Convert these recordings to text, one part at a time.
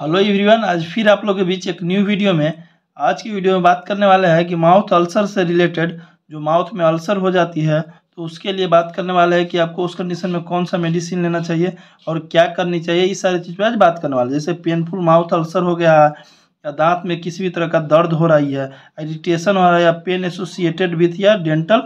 hello everyone आज फिर आप लोगों के बीच एक न्यू वीडियो में आज की वीडियो में बात करने वाले हैं कि माउथ अल्सर से रिलेटेड जो माउथ में अल्सर हो जाती है तो उसके लिए बात करने वाले हैं कि आपको उस कंडीशन में कौन सा मेडिसिन लेना चाहिए और क्या करनी चाहिए इस सारी चीज़ पर आज बात करने वाले जैसे पेनफुल माउथ अल्सर हो गया है या दांत में किसी भी तरह का दर्द हो रही है इरिटेशन हो रहा है या पेन एसोसिएटेड विथ या डेंटल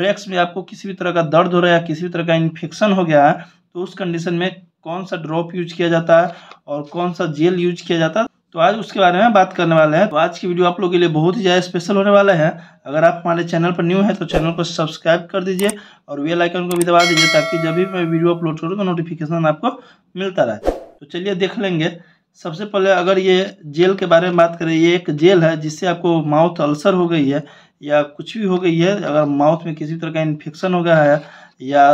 ब्रेक्स में आपको किसी भी तरह का दर्द हो रहा है या किसी भी तरह का इन्फेक्शन हो गया है तो उस कंडीशन में कौन सा ड्रॉप यूज किया जाता है और कौन सा जेल यूज किया जाता है तो आज उसके बारे में बात करने वाले हैं तो आज की वीडियो आप लोगों के लिए बहुत ही ज़्यादा स्पेशल होने वाला है अगर आप हमारे चैनल पर न्यू हैं तो चैनल को सब्सक्राइब कर दीजिए और वे लाइकन को भी दबा दीजिए ताकि जब भी मैं वीडियो अपलोड करूँ तो नोटिफिकेशन आपको मिलता रहे तो चलिए देख लेंगे सबसे पहले अगर ये जेल के बारे में बात करें ये एक जेल है जिससे आपको माउथ अल्सर हो गई है या कुछ भी हो गई है अगर माउथ में किसी तरह का इन्फेक्शन हो गया है या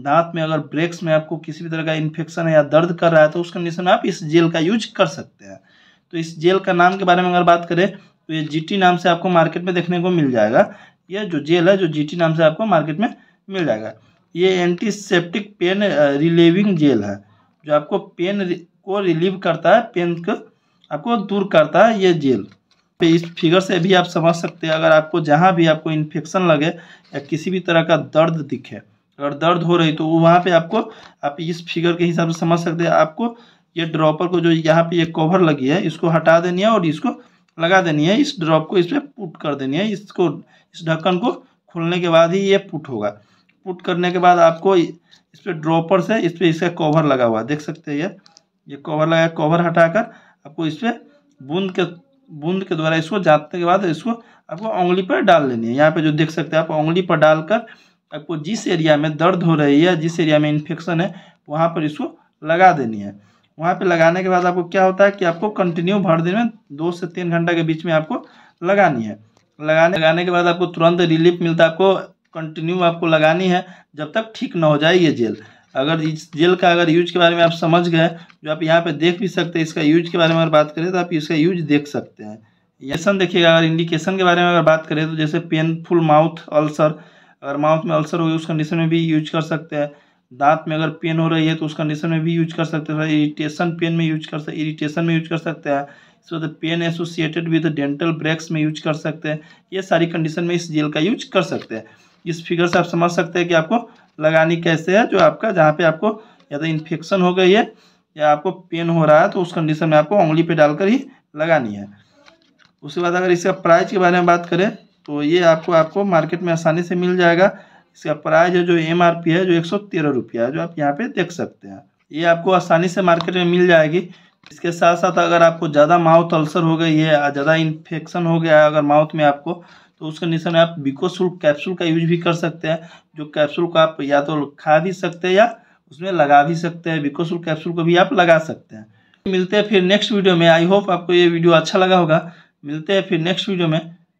दांत में अगर ब्रेक्स में आपको किसी भी तरह का इन्फेक्शन है या दर्द कर रहा है तो उस कंडीशन में आप इस जेल का यूज कर सकते हैं तो इस जेल का नाम के बारे में अगर बात करें तो ये जीटी नाम से आपको मार्केट में देखने को मिल जाएगा ये जो जेल है जो जीटी नाम से आपको मार्केट में मिल जाएगा ये एंटीसेप्टिक पेन रिलीविंग जेल है जो आपको पेन को रिलीव करता है पेन को आपको दूर करता है ये जेल तो इस फिगर से भी आप समझ सकते हैं अगर आपको जहाँ भी आपको इन्फेक्शन लगे या किसी भी तरह का दर्द दिखे अगर दर्द हो रही तो वहाँ पे आपको आप इस फिगर के हिसाब से समझ सकते हैं आपको ये ड्रॉपर को जो यहाँ पे ये कवर लगी है इसको हटा देनी है और इसको लगा देनी है इस ड्रॉप को इस पर पुट कर देनी है इसको इस ढक्कन को खुलने के बाद ही ये पुट होगा पुट करने के बाद आपको इस पर ड्रॉपर से इस पर इसका कवर लगा हुआ देख सकते हैं ये ये कवर लगा कवर हटाकर आपको इस पर बूंद के बूंद के द्वारा इसको जातने के बाद इसको आपको उंगली पर डाल लेनी है यहाँ पे जो देख सकते हैं आप उंगली पर डालकर आपको जिस एरिया में दर्द हो रही है जिस एरिया में इन्फेक्शन है वहाँ पर इसको लगा देनी है वहाँ पे लगाने के बाद आपको क्या होता है कि आपको कंटिन्यू भर दिन में दो से तीन घंटा के बीच में आपको लगानी है लगाने लगाने के बाद आपको तुरंत रिलीफ मिलता है आपको कंटिन्यू आपको लगानी है जब तक ठीक ना हो जाए ये जेल अगर इस जेल का अगर यूज के बारे में आप समझ गए जो आप यहाँ पे देख भी सकते हैं इसका यूज के बारे में अगर बात करें तो आप इसका यूज देख सकते हैं इंजेक्शन देखिएगा अगर इंडिकेशन के बारे में अगर बात करें तो जैसे पेनफुल माउथ अल्सर अगर माउथ में अल्सर हो गया उस कंडीशन में भी यूज कर सकते हैं दांत में अगर पेन हो रही है तो उस कंडीशन में भी यूज कर सकते हैं इरिटेशन पेन में यूज कर सकते इरिटेशन में यूज कर सकते हैं so the pain associated with dental braces में यूज कर सकते हैं ये सारी कंडीशन में इस जेल का यूज कर सकते हैं इस फिगर से आप समझ सकते हैं कि आपको लगानी कैसे है जो आपका जहाँ पे आपको या तो इन्फेक्शन हो गई है या आपको पेन हो रहा है तो उस कंडीशन में आपको उंगली पे डालकर ही लगानी है उसके बाद अगर इसका प्राइस के बारे में बात करें तो ये आपको आपको मार्केट में आसानी से मिल जाएगा इसका प्राइस है जो एम आर पी है जो एक सौ तेरह रुपया है जो आप यहाँ पे देख सकते हैं ये आपको आसानी से मार्केट में मिल जाएगी इसके साथ साथ अगर आपको ज़्यादा माउथ अल्सर हो गई है ज़्यादा इन्फेक्शन हो गया है अगर माउथ में आपको तो उस कंडीशन में आप बिकोसुल कैप्सूल का यूज भी कर सकते हैं जो कैप्सूल को आप या तो खा भी सकते हैं या उसमें लगा भी सकते हैं बिकोसुल कैप्सूल को भी आप लगा सकते हैं मिलते हैं फिर नेक्स्ट वीडियो में आई होप आपको ये वीडियो अच्छा लगा होगा मिलते हैं फिर नेक्स्ट वीडियो में